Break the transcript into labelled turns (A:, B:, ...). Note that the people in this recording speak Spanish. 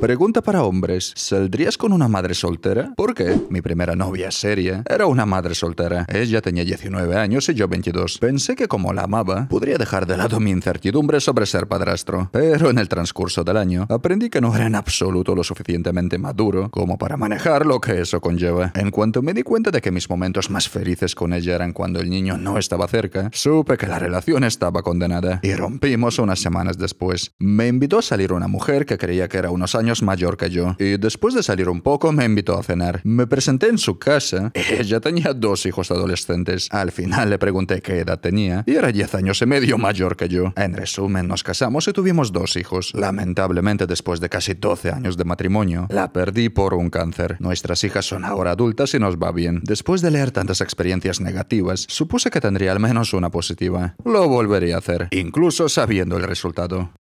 A: Pregunta para hombres. ¿Saldrías con una madre soltera? ¿Por qué? Mi primera novia seria era una madre soltera. Ella tenía 19 años y yo 22. Pensé que como la amaba, podría dejar de lado mi incertidumbre sobre ser padrastro. Pero en el transcurso del año, aprendí que no era en absoluto lo suficientemente maduro como para manejar lo que eso conlleva. En cuanto me di cuenta de que mis momentos más felices con ella eran cuando el niño no estaba cerca, supe que la relación estaba condenada. Y rompimos unas semanas después. Me invitó a salir una mujer que creía que era unos años mayor que yo. Y después de salir un poco, me invitó a cenar. Me presenté en su casa. Ella tenía dos hijos adolescentes. Al final le pregunté qué edad tenía y era 10 años y medio mayor que yo. En resumen, nos casamos y tuvimos dos hijos. Lamentablemente, después de casi 12 años de matrimonio, la perdí por un cáncer. Nuestras hijas son ahora adultas y nos va bien. Después de leer tantas experiencias negativas, supuse que tendría al menos una positiva. Lo volvería a hacer, incluso sabiendo el resultado.